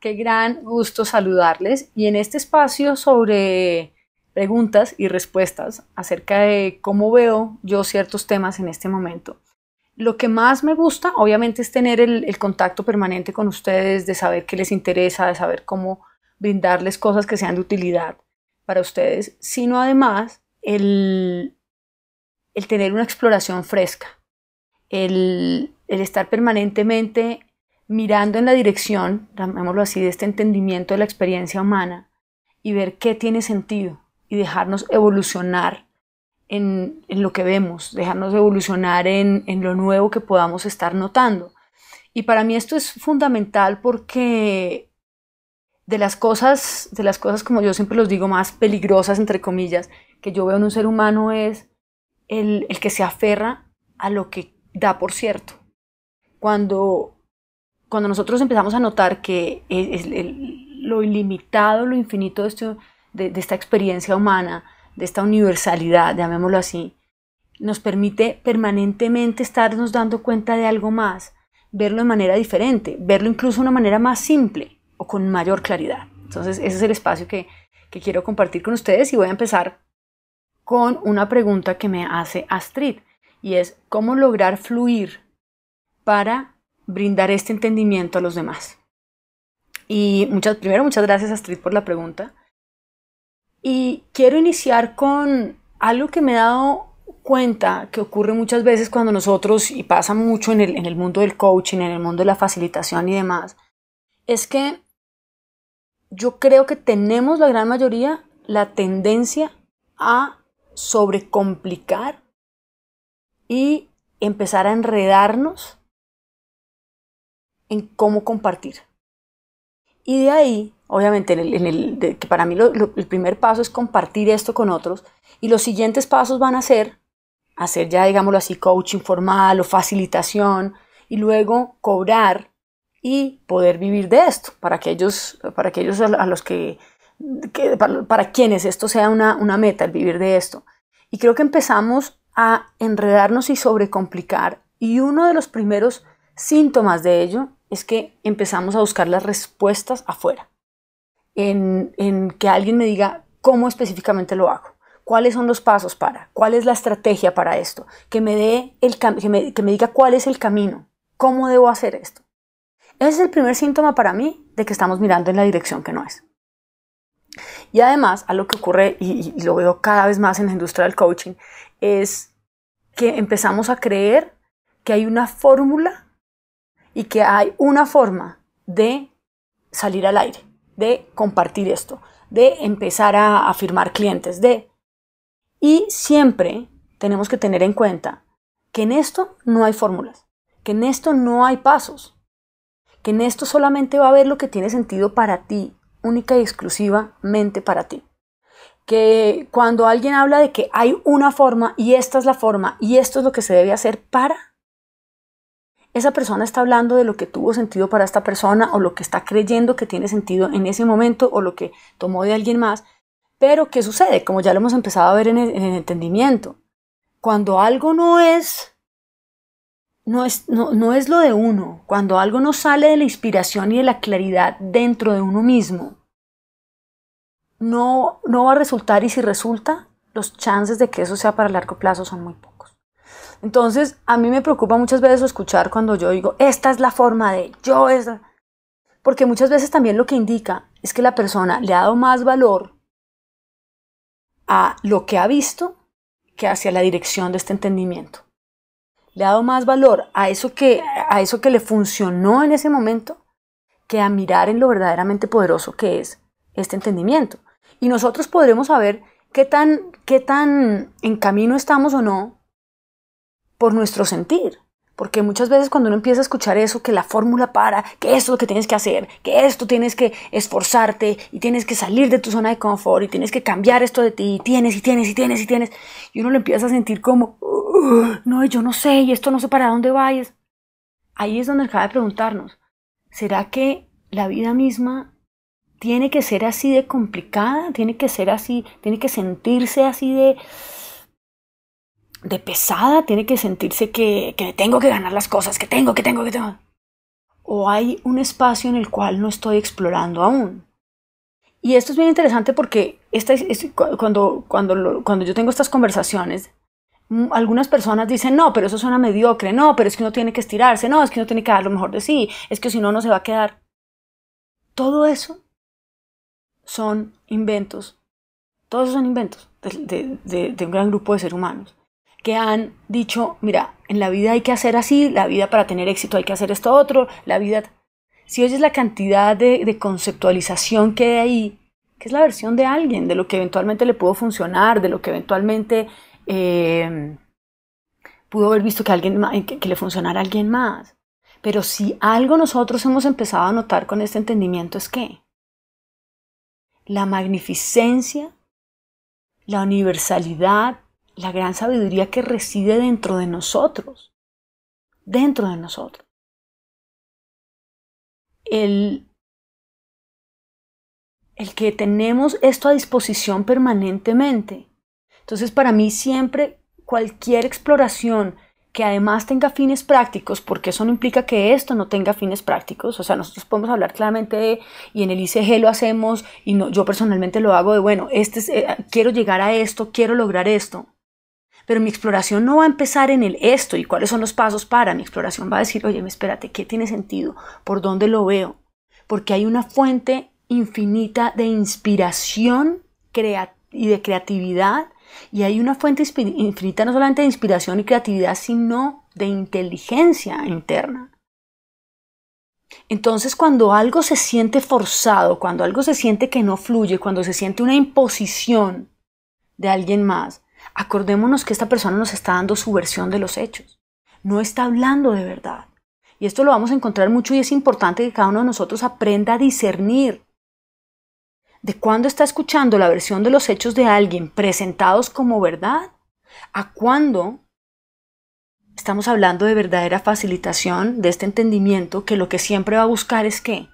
qué gran gusto saludarles y en este espacio sobre preguntas y respuestas acerca de cómo veo yo ciertos temas en este momento. Lo que más me gusta, obviamente, es tener el, el contacto permanente con ustedes, de saber qué les interesa, de saber cómo brindarles cosas que sean de utilidad para ustedes, sino además el, el tener una exploración fresca, el, el estar permanentemente mirando en la dirección, llamémoslo así, de este entendimiento de la experiencia humana y ver qué tiene sentido y dejarnos evolucionar en, en lo que vemos, dejarnos evolucionar en, en lo nuevo que podamos estar notando. Y para mí esto es fundamental porque de las cosas, de las cosas como yo siempre los digo, más peligrosas, entre comillas, que yo veo en un ser humano es el, el que se aferra a lo que da por cierto. Cuando cuando nosotros empezamos a notar que lo ilimitado, lo infinito de, esta experiencia humana, de esta universalidad, llamémoslo así, nos permite permanentemente estarnos dando cuenta de algo más, verlo de manera diferente, verlo incluso de una manera más simple o con mayor claridad. Entonces, ese es el espacio que, que quiero compartir con ustedes y voy a empezar con una pregunta que me hace Astrid y es cómo lograr fluir para brindar este entendimiento a los demás. Y muchas, primero, muchas gracias Astrid por la pregunta. Y quiero iniciar con algo que me he dado cuenta que ocurre muchas veces cuando nosotros, y pasa mucho en el, en el mundo del coaching, en el mundo de la facilitación y demás, es que yo creo que tenemos la gran mayoría la tendencia a sobrecomplicar y empezar a enredarnos en cómo compartir. Y de ahí, obviamente, que para mí el primer paso es compartir esto con otros y los siguientes pasos van a ser hacer ya, digámoslo así, coaching formal o facilitación y luego cobrar y poder vivir de esto para aquellos, para aquellos a los que, para, quienes esto sea una, una meta, el vivir de esto. Y creo que empezamos a enredarnos y sobrecomplicar y uno de los primeros síntomas de ello es que empezamos a buscar las respuestas afuera, en, que alguien me diga cómo específicamente lo hago cuáles son los pasos para, cuál es la estrategia para esto, que me, dé el que me, que me, diga cuál es el camino, cómo debo hacer esto. Ese es el primer síntoma para mí de que estamos mirando en la dirección que no es. Y además, a lo que ocurre, y, y lo veo cada vez más en la industria del coaching, es que empezamos a creer que hay una fórmula y que hay una forma de salir al aire, de compartir esto, de empezar a, afirmar clientes, de... Y siempre tenemos que tener en cuenta que en esto no hay fórmulas, que en esto no hay pasos, que en esto solamente va a haber lo que tiene sentido para ti, única y exclusivamente para ti. Que cuando alguien habla de que hay una forma y esta es la forma y esto es lo que se debe hacer para, esa persona está hablando de lo que tuvo sentido para esta persona o lo que está creyendo que tiene sentido en ese momento o lo que tomó de alguien más. Pero, ¿qué sucede? Como ya lo hemos empezado a ver en el, entendimiento. Cuando algo no es no es, no, es, lo de uno, cuando algo no sale de la inspiración y de la claridad dentro de uno mismo, no, no va a resultar y si resulta, los chances de que eso sea para largo plazo son muy pocos. Entonces, a mí me preocupa muchas veces escuchar cuando yo digo, esta es la forma de yo, es porque muchas veces también lo que indica es que la persona le ha dado más valor a lo que ha visto que hacia la dirección de este entendimiento. Le ha dado más valor a eso que, a eso que le funcionó en ese momento que a mirar en lo verdaderamente poderoso que es este entendimiento. Y nosotros podremos saber qué tan, qué tan en camino estamos o no por nuestro sentir. Porque muchas veces cuando uno empieza a escuchar eso, que la fórmula para, que esto es lo que tienes que hacer, que esto tienes que esforzarte y tienes que salir de tu zona de confort y tienes que cambiar esto de ti y tienes y tienes y tienes y tienes, y uno lo empieza a sentir como, no, yo no sé y esto no sé para dónde vayas. Ahí es donde acaba de preguntarnos, ¿será que la vida misma tiene que ser así de complicada? ¿Tiene que ser así? ¿Tiene que sentirse así de de pesada, tiene que sentirse que, tengo que ganar las cosas, que tengo, que tengo, que tengo. O hay un espacio en el cual no estoy explorando aún. Y esto es bien interesante porque cuando, cuando, cuando yo tengo estas conversaciones, algunas personas dicen, no, pero eso suena mediocre, no, pero es que uno tiene que estirarse, no, es que uno tiene que dar lo mejor de sí, es que si no, no se va a quedar. Todo eso son inventos. Todos son inventos de, de un gran grupo de seres humanos que han dicho, mira, en la vida hay que hacer así, la vida para tener éxito hay que hacer esto otro, la vida... Si oyes la cantidad de, conceptualización que hay ahí, que es la versión de alguien, de lo que eventualmente le pudo funcionar, de lo que eventualmente eh, pudo haber visto que, alguien, que le funcionara a alguien más. Pero si algo nosotros hemos empezado a notar con este entendimiento es que la magnificencia, la universalidad, la gran sabiduría que reside dentro de nosotros, dentro de nosotros. El, el que tenemos esto a disposición permanentemente. Entonces, para mí siempre cualquier exploración que además tenga fines prácticos, porque eso no implica que esto no tenga fines prácticos, o sea, nosotros podemos hablar claramente de, y en el ICG lo hacemos, y no, yo personalmente lo hago de, bueno, este eh, quiero llegar a esto, quiero lograr esto, pero mi exploración no va a empezar en el esto y cuáles son los pasos para. Mi exploración va a decir, oye, espérate, ¿qué tiene sentido? ¿Por dónde lo veo? Porque hay una fuente infinita de inspiración y de creatividad. Y hay una fuente infinita no solamente de inspiración y creatividad, sino de inteligencia interna. Entonces, cuando algo se siente forzado, cuando algo se siente que no fluye, cuando se siente una imposición de alguien más, Acordémonos que esta persona nos está dando su versión de los hechos. No está hablando de verdad. Y esto lo vamos a encontrar mucho y es importante que cada uno de nosotros aprenda a discernir de cuándo está escuchando la versión de los hechos de alguien presentados como verdad a cuándo estamos hablando de verdadera facilitación de este entendimiento que lo que siempre va a buscar es que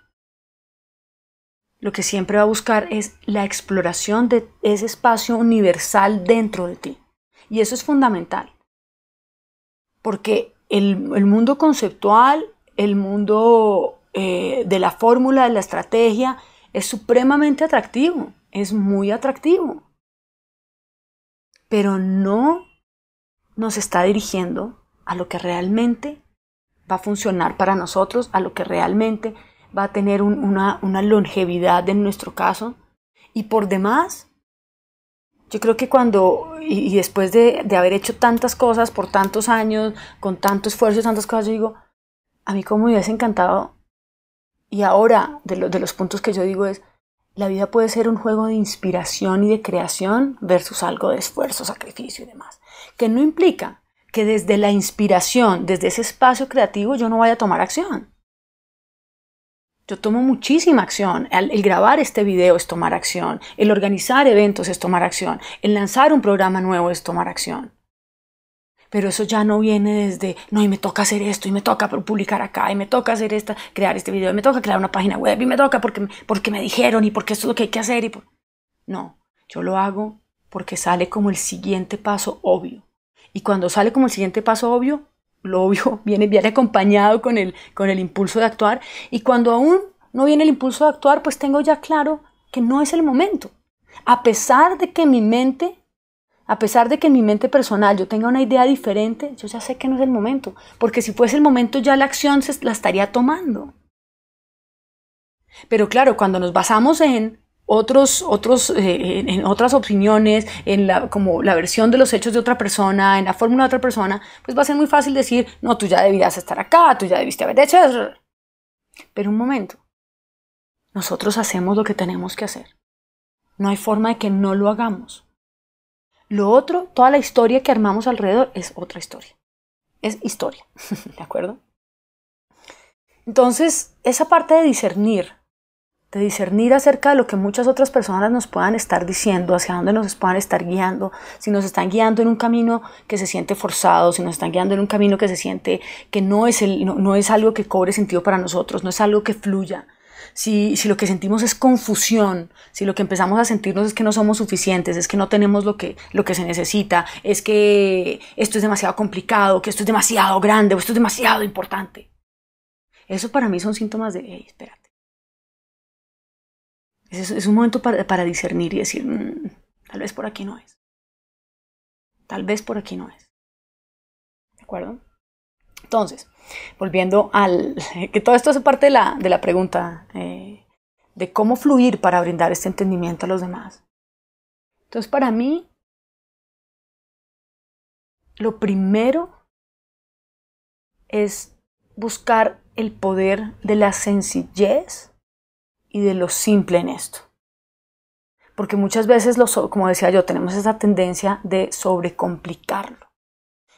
lo que siempre va a buscar es la exploración de ese espacio universal dentro de ti. Y eso es fundamental. Porque el, mundo conceptual, el mundo eh, de la fórmula, de la estrategia, es supremamente atractivo, es muy atractivo. Pero no nos está dirigiendo a lo que realmente va a funcionar para nosotros, a lo que realmente va a tener una, longevidad en nuestro caso. Y por demás, yo creo que cuando, y, después de, haber hecho tantas cosas por tantos años, con tanto esfuerzo, tantas cosas, yo digo, a mí como me hubiese encantado, y ahora de, de los puntos que yo digo es, la vida puede ser un juego de inspiración y de creación versus algo de esfuerzo, sacrificio y demás, que no implica que desde la inspiración, desde ese espacio creativo, yo no vaya a tomar acción. Yo tomo muchísima acción. El, grabar este video es tomar acción. El organizar eventos es tomar acción. El lanzar un programa nuevo es tomar acción. Pero eso ya no viene desde, no, y me toca hacer esto, y me toca publicar acá, y me toca hacer esta, crear este video, y me toca crear una página web, y me toca porque, porque me dijeron, y porque esto es lo que hay que hacer. Y No, yo lo hago porque sale como el siguiente paso obvio. Y cuando sale como el siguiente paso obvio, lo obvio, viene, viene acompañado con el, con el impulso de actuar. Y cuando aún no viene el impulso de actuar, pues tengo ya claro que no es el momento. A pesar de que mi mente, a pesar de que en mi mente personal yo tenga una idea diferente, yo ya sé que no es el momento, porque si fuese el momento ya la acción se la estaría tomando. Pero claro, cuando nos basamos en otros, otros, eh, en otras opiniones, en la, como la versión de los hechos de otra persona, en la fórmula de otra persona, pues va a ser muy fácil decir, no, tú ya debías estar acá, tú ya debiste haber hecho eso. Pero un momento, nosotros hacemos lo que tenemos que hacer. No hay forma de que no lo hagamos. Lo otro, toda la historia que armamos alrededor es otra historia. Es historia, ¿de acuerdo? Entonces, esa parte de discernir de discernir acerca de lo que muchas otras personas nos puedan estar diciendo, hacia dónde nos puedan estar guiando, si nos están guiando en un camino que se siente forzado, si nos están guiando en un camino que se siente que no es, el, no, es algo que cobre sentido para nosotros, no es algo que fluya. Si, si, lo que sentimos es confusión, si lo que empezamos a sentirnos es que no somos suficientes, es que no tenemos lo que, lo que se necesita, es que esto es demasiado complicado, que esto es demasiado grande o esto es demasiado importante. Eso para mí son síntomas de, espérate, es, un momento para, discernir y decir, mm, tal vez por aquí no es. Tal vez por aquí no es. ¿De acuerdo? Entonces, volviendo al... que todo esto es parte de la, de la pregunta eh, de cómo fluir para brindar este entendimiento a los demás. Entonces, para mí, lo primero es buscar el poder de la sencillez y de lo simple en esto. Porque muchas veces, lo como decía yo, tenemos esa tendencia de sobrecomplicarlo.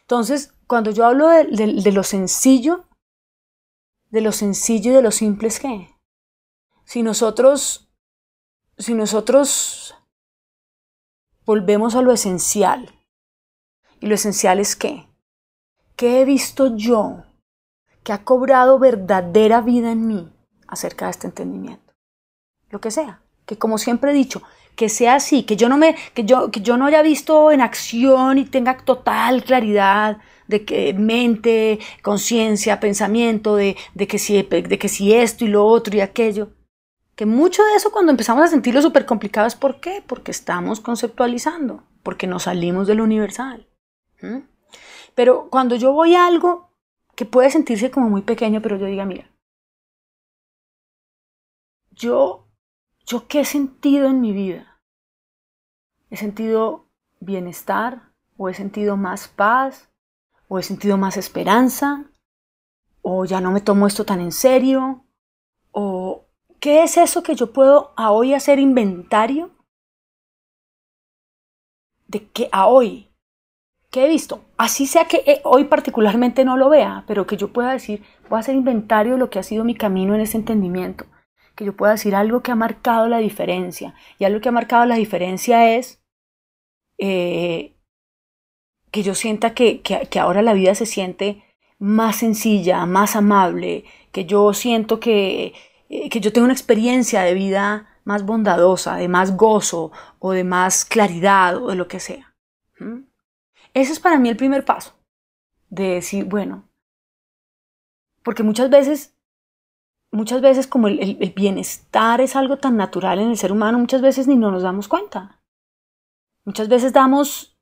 Entonces, cuando yo hablo de, lo sencillo, de lo sencillo y de lo simple es que, si nosotros, si nosotros volvemos a lo esencial, y lo esencial es que, ¿qué he visto yo que ha cobrado verdadera vida en mí acerca de este entendimiento? lo que sea. Que como siempre he dicho, que sea así, que yo no me, que yo, que yo no haya visto en acción y tenga total claridad de que mente, conciencia, pensamiento, de, de, que si, de que si esto y lo otro y aquello. Que mucho de eso cuando empezamos a sentirlo súper complicado es ¿por qué? Porque estamos conceptualizando, porque nos salimos de lo universal. Pero cuando yo voy a algo que puede sentirse como muy pequeño, pero yo diga, mira, yo ¿yo qué he sentido en mi vida? ¿He sentido bienestar? ¿O he sentido más paz? ¿O he sentido más esperanza? ¿O ya no me tomo esto tan en serio? ¿O qué es eso que yo puedo a hoy hacer inventario? De qué a hoy, ¿Qué he visto, así sea que eh, hoy particularmente no lo vea, pero que yo pueda decir, voy a hacer inventario de lo que ha sido mi camino en ese entendimiento que yo pueda decir algo que ha marcado la diferencia. Y algo que ha marcado la diferencia es eh, que yo sienta que, que, ahora la vida se siente más sencilla, más amable, que yo siento que, eh, que yo tengo una experiencia de vida más bondadosa, de más gozo o de más claridad o de lo que sea. Ese es para mí el primer paso, de decir, bueno, porque muchas veces muchas veces como el, bienestar es algo tan natural en el ser humano, muchas veces ni nos damos cuenta. Muchas veces damos,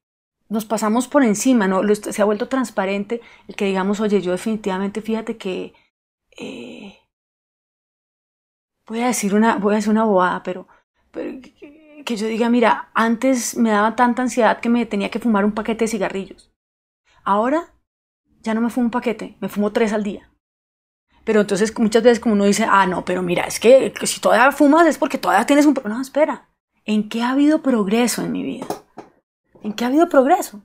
nos pasamos por encima, ¿no? se ha vuelto transparente el que digamos, oye, yo definitivamente fíjate que... Eh, voy a decir una, voy a una bobada, pero, pero que yo diga, mira, antes me daba tanta ansiedad que me tenía que fumar un paquete de cigarrillos. Ahora ya no me fumo un paquete, me fumo tres al día. Pero entonces muchas veces como uno dice, ah, no, pero mira, es que si todavía fumas es porque todavía tienes un... No, espera, ¿en qué ha habido progreso en mi vida? ¿En qué ha habido progreso?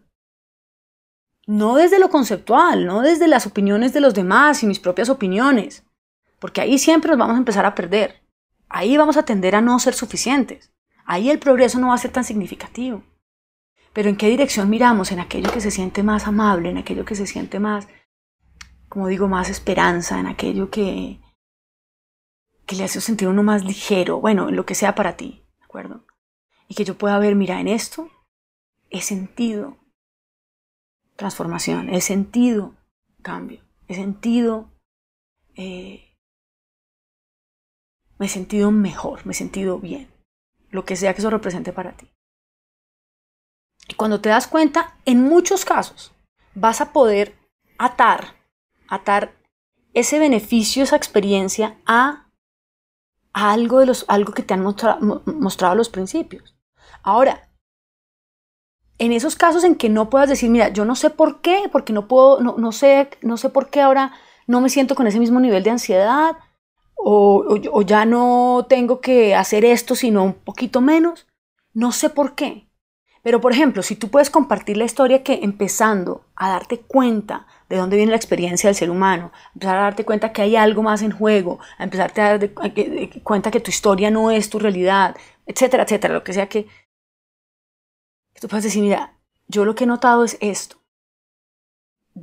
No desde lo conceptual, no desde las opiniones de los demás y mis propias opiniones, porque ahí siempre nos vamos a empezar a perder. Ahí vamos a tender a no ser suficientes. Ahí el progreso no va a ser tan significativo. Pero ¿en qué dirección miramos? En aquello que se siente más amable, en aquello que se siente más como digo, más esperanza, en aquello que, que le hace sentir uno más ligero, bueno, en lo que sea para ti, ¿de acuerdo? Y que yo pueda ver, mira, en esto he sentido transformación, he sentido cambio, he sentido... Eh, me he sentido mejor, me he sentido bien, lo que sea que eso represente para ti. Y cuando te das cuenta, en muchos casos vas a poder atar atar ese beneficio, esa experiencia a, algo, de los, algo que te han mostrado los principios. Ahora, en esos casos en que no puedas decir, mira, yo no sé por qué, porque no puedo, no, sé, no sé por qué ahora no me siento con ese mismo nivel de ansiedad, o ya no tengo que hacer esto, sino un poquito menos, no sé por qué. Pero, por ejemplo, si tú puedes compartir la historia que empezando a darte cuenta de dónde viene la experiencia del ser humano, empezar a darte cuenta que hay algo más en juego, a empezarte a dar cuenta que tu historia no es tu realidad, etcétera, etcétera, lo que sea que, tú puedas decir, mira, yo lo que he notado es esto.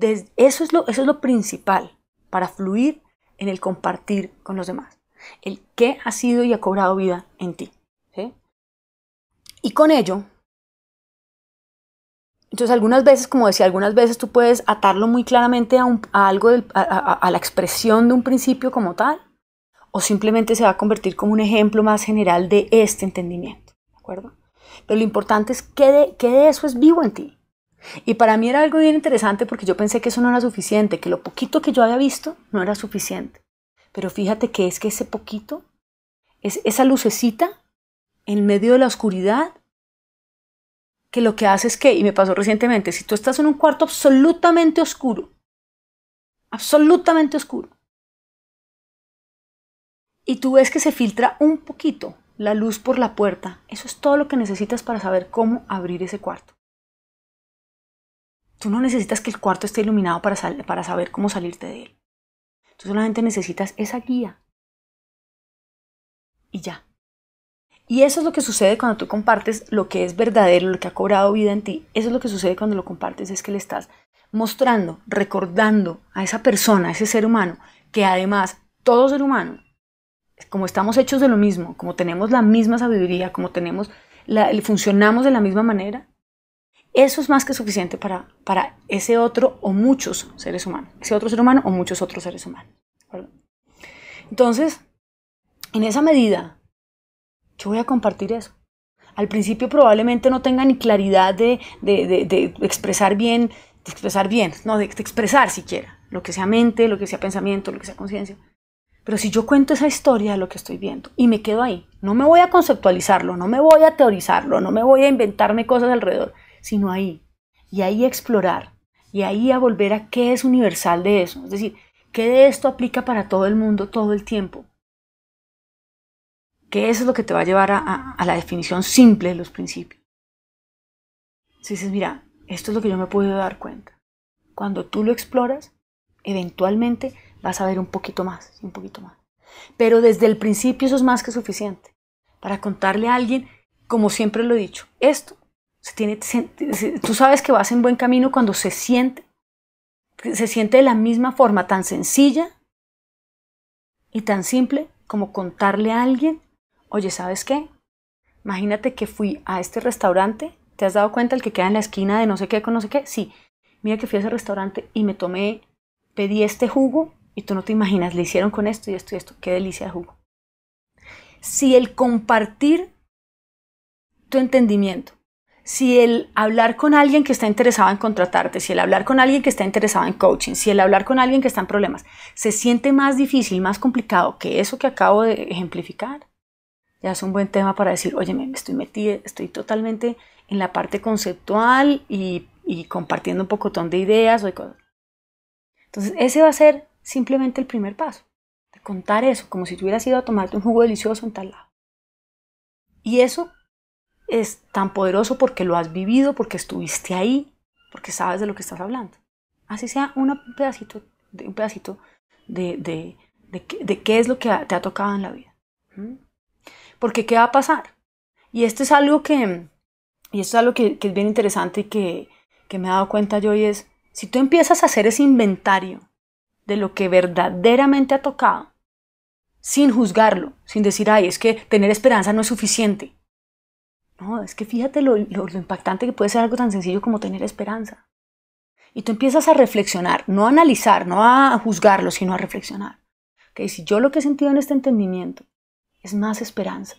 eso, es lo, eso es lo principal para fluir en el compartir con los demás. El qué ha sido y ha cobrado vida en ti. Y con ello entonces algunas veces, como decía, algunas veces tú puedes atarlo muy claramente a, algo, a, la expresión de un principio como tal, o simplemente se va a convertir como un ejemplo más general de este entendimiento, ¿de acuerdo? Pero lo importante es que de, que de eso es vivo en ti. Y para mí era algo bien interesante porque yo pensé que eso no era suficiente, que lo poquito que yo había visto no era suficiente. Pero fíjate que es que ese poquito, es esa lucecita en medio de la oscuridad, que lo que hace es que, y me pasó recientemente, si tú estás en un cuarto absolutamente oscuro, absolutamente oscuro, y tú ves que se filtra un poquito la luz por la puerta, eso es todo lo que necesitas para saber cómo abrir ese cuarto. Tú no necesitas que el cuarto esté iluminado para, para saber cómo salirte de él. Tú solamente necesitas esa guía. Y ya. Y eso es lo que sucede cuando tú compartes lo que es verdadero, lo que ha cobrado vida en ti. Eso es lo que sucede cuando lo compartes, es que le estás mostrando, recordando a esa persona, a ese ser humano, que además todo ser humano, como estamos hechos de lo mismo, como tenemos la misma sabiduría, como tenemos la, funcionamos de la misma manera, eso es más que suficiente para, para ese otro o muchos seres humanos, ese otro ser humano o muchos otros seres humanos. Entonces, en esa medida yo voy a compartir eso. Al principio probablemente no tenga ni claridad de, de, de, expresar bien, de expresar bien, no, de, expresar siquiera, lo que sea mente, lo que sea pensamiento, lo que sea conciencia. Pero si yo cuento esa historia de lo que estoy viendo y me quedo ahí, no me voy a conceptualizarlo, no me voy a teorizarlo, no me voy a inventarme cosas alrededor, sino ahí. Y ahí explorar, y ahí a volver a qué es universal de eso. Es decir, qué de esto aplica para todo el mundo todo el tiempo que eso es lo que te va a llevar a, la definición simple de los principios. Si dices, mira, esto es lo que yo me podido dar cuenta. Cuando tú lo exploras, eventualmente vas a ver un poquito más, un poquito más. Pero desde el principio eso es más que suficiente para contarle a alguien, como siempre lo he dicho, esto se tiene, tú sabes que vas en buen camino cuando se siente, se siente de la misma forma, tan sencilla y tan simple como contarle a alguien oye, ¿sabes qué? Imagínate que fui a este restaurante, ¿te has dado cuenta el que queda en la esquina de no sé qué con no sé qué? Sí, mira que fui a ese restaurante y me tomé, pedí este jugo y tú no te imaginas, le hicieron con esto y esto y esto, qué delicia de jugo. Si el compartir tu entendimiento, si el hablar con alguien que está interesado en contratarte, si el hablar con alguien que está interesado en coaching, si el hablar con alguien que está en problemas, se siente más difícil, más complicado que eso que acabo de ejemplificar, ya es un buen tema para decir, oye, me estoy metida, estoy totalmente en la parte conceptual y, y compartiendo un pocotón de ideas o de cosas. Entonces, ese va a ser simplemente el primer paso, de contar eso, como si hubieras ido a tomarte un jugo delicioso en tal lado. Y eso es tan poderoso porque lo has vivido, porque estuviste ahí, porque sabes de lo que estás hablando. Así sea un pedacito, de, un pedacito de, de, de, de, qué es lo que te ha tocado en la vida. Porque ¿qué va a pasar? Y esto es algo que, y esto es algo que, es bien interesante y que, que me he dado cuenta yo y es, si tú empiezas a hacer ese inventario de lo que verdaderamente ha tocado, sin juzgarlo, sin decir, ay, es que tener esperanza no es suficiente. No, es que fíjate lo, lo, impactante que puede ser algo tan sencillo como tener esperanza. Y tú empiezas a reflexionar, no a analizar, no a juzgarlo, sino a reflexionar. que Si yo lo que he sentido en este entendimiento es más esperanza.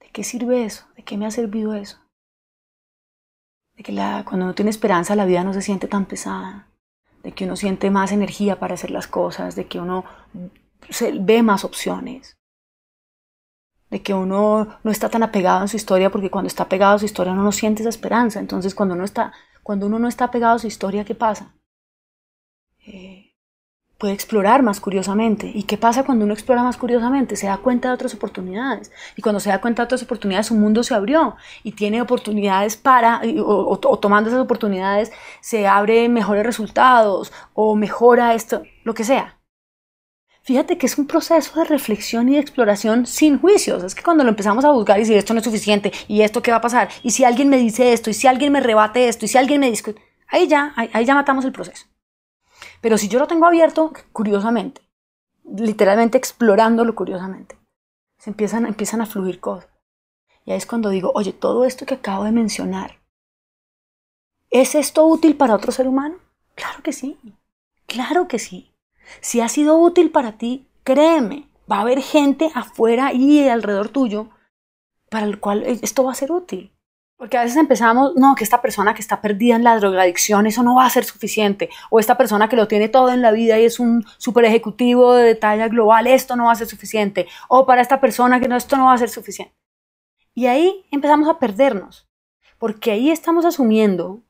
¿De qué sirve eso? ¿De qué me ha servido eso? De que la, cuando uno tiene esperanza la vida no se siente tan pesada, de que uno siente más energía para hacer las cosas, de que uno se, ve más opciones, de que uno no está tan apegado a su historia porque cuando está apegado a su historia uno no siente esa esperanza. Entonces cuando uno, está, cuando uno no está apegado a su historia, ¿qué pasa? puede explorar más curiosamente. ¿Y qué pasa cuando uno explora más curiosamente? Se da cuenta de otras oportunidades. Y cuando se da cuenta de otras oportunidades, su mundo se abrió y tiene oportunidades para, o, tomando esas oportunidades, se abre mejores resultados o mejora esto, lo que sea. Fíjate que es un proceso de reflexión y de exploración sin juicios. Es que cuando lo empezamos a buscar y si esto no es suficiente, y esto qué va a pasar, y si alguien me dice esto, y si alguien me rebate esto, y si alguien me discute, ahí ya, ahí ya matamos el proceso. Pero si yo lo tengo abierto, curiosamente, literalmente explorándolo curiosamente, se empiezan, empiezan a fluir cosas. Y ahí es cuando digo, oye, todo esto que acabo de mencionar, ¿es esto útil para otro ser humano? Claro que sí, claro que sí. Si ha sido útil para ti, créeme, va a haber gente afuera y alrededor tuyo para el cual esto va a ser útil. Porque a veces empezamos, no, que esta persona que está perdida en la drogadicción, eso no va a ser suficiente. O esta persona que lo tiene todo en la vida y es un super ejecutivo de talla global, esto no va a ser suficiente. O para esta persona que no, esto no va a ser suficiente. Y ahí empezamos a perdernos. Porque ahí estamos asumiendo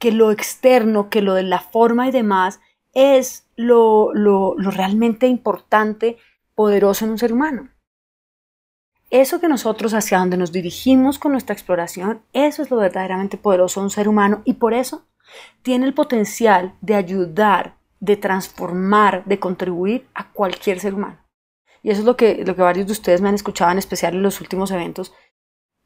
que lo externo, que lo de la forma y demás, es lo, lo, lo realmente importante, poderoso en un ser humano. Eso que nosotros hacia donde nos dirigimos con nuestra exploración, eso es lo verdaderamente poderoso de un ser humano y por eso tiene el potencial de ayudar, de transformar, de contribuir a cualquier ser humano. Y eso es lo que, lo que varios de ustedes me han escuchado, en especial en los últimos eventos,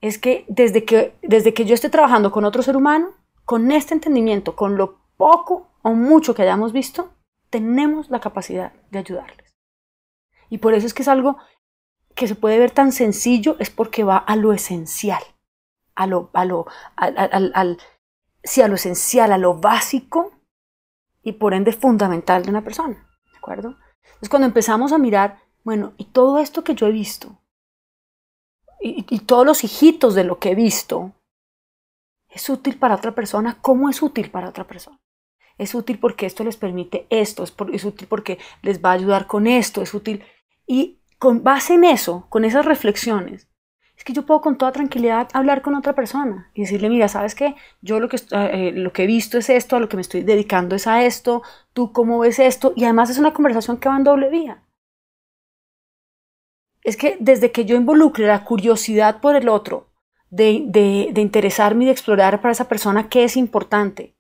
es que desde que, desde que yo esté trabajando con otro ser humano, con este entendimiento, con lo poco o mucho que hayamos visto, tenemos la capacidad de ayudarles. Y por eso es que es algo que se puede ver tan sencillo es porque va a lo esencial, a lo, a lo, al, sí, a lo esencial, a lo básico y por ende fundamental de una persona. ¿De acuerdo? Entonces cuando empezamos a mirar, bueno, y todo esto que yo he visto, y, todos los hijitos de lo que he visto, ¿es útil para otra persona? ¿Cómo es útil para otra persona? Es útil porque esto les permite esto, es, es útil porque les va a ayudar con esto, es útil. Y con base en eso, con esas reflexiones, es que yo puedo con toda tranquilidad hablar con otra persona y decirle, mira, ¿sabes qué? Yo lo que, eh, eh, lo que he visto es esto, a lo que me estoy dedicando es a esto, tú cómo ves esto, y además es una conversación que va en doble vía. Es que desde que yo involucre la curiosidad por el otro, de, de, de interesarme y de explorar para esa persona qué es importante,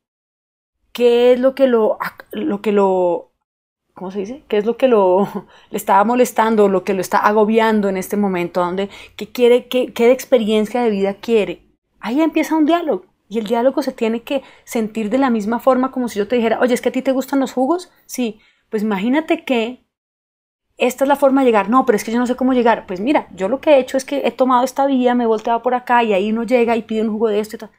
qué es lo que lo, lo, que lo ¿cómo se dice? ¿Qué es lo que lo, le estaba molestando, lo que lo está agobiando en este momento? ¿A dónde, qué quiere, qué, qué experiencia de vida quiere? Ahí empieza un diálogo. Y el diálogo se tiene que sentir de la misma forma como si yo te dijera, oye, ¿es que a ti te gustan los jugos? Sí, pues imagínate que esta es la forma de llegar. No, pero es que yo no sé cómo llegar. Pues mira, yo lo que he hecho es que he tomado esta vía, me he volteado por acá y ahí uno llega y pide un jugo de esto y tal.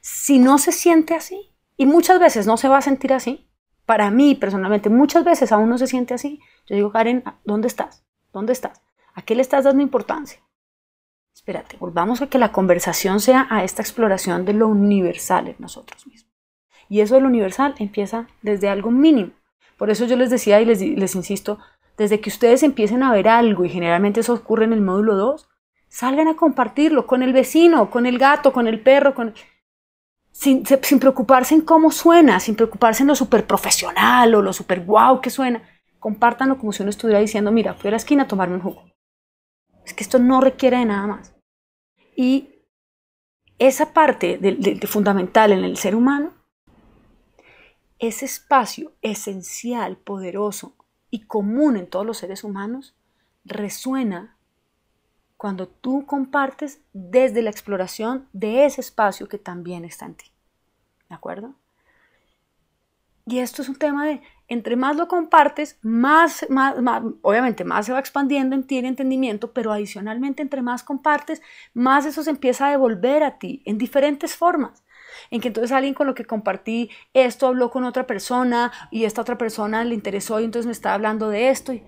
Si no se siente así, y muchas veces no se va a sentir así, para mí personalmente, muchas veces aún no se siente así. Yo digo, Karen, ¿dónde estás? ¿Dónde estás? ¿A qué le estás dando importancia? Espérate, volvamos a que la conversación sea a esta exploración de lo universal en nosotros mismos. Y eso de lo universal empieza desde algo mínimo. Por eso yo les decía y les, insisto, desde que ustedes empiecen a ver algo, y generalmente eso ocurre en el módulo 2, salgan a compartirlo con el vecino, con el gato, con el perro, con sin, preocuparse en cómo suena, sin preocuparse en lo súper profesional o lo súper guau que suena. Compártanlo como si uno estuviera diciendo, mira, fui a la esquina a tomarme un jugo. Es que esto no requiere de nada más. Y esa parte fundamental en el ser humano, ese espacio esencial, poderoso y común en todos los seres humanos, resuena cuando tú compartes desde la exploración de ese espacio que también está en ti. ¿De acuerdo? Y esto es un tema de, entre más lo compartes, más, más, obviamente más se va expandiendo en ti el entendimiento, pero adicionalmente entre más compartes, más eso se empieza a devolver a ti en diferentes formas. En que entonces alguien con lo que compartí esto habló con otra persona y esta otra persona le interesó y entonces me está hablando de esto. Y,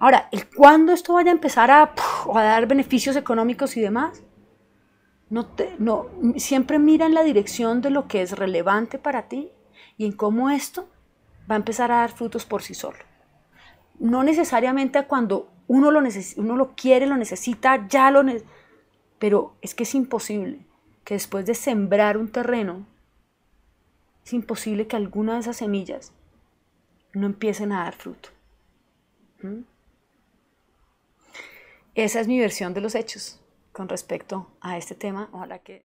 Ahora, el cuándo esto vaya a empezar a, dar beneficios económicos y demás, no, no siempre mira en la dirección de lo que es relevante para ti y en cómo esto va a empezar a dar frutos por sí solo. No necesariamente cuando uno lo, uno lo quiere, lo necesita, ya lo necesita, pero es que es imposible que después de sembrar un terreno, es imposible que alguna de esas semillas no empiecen a dar fruto. ¿Mm? Esa es mi versión de los hechos con respecto a este tema. Ojalá que...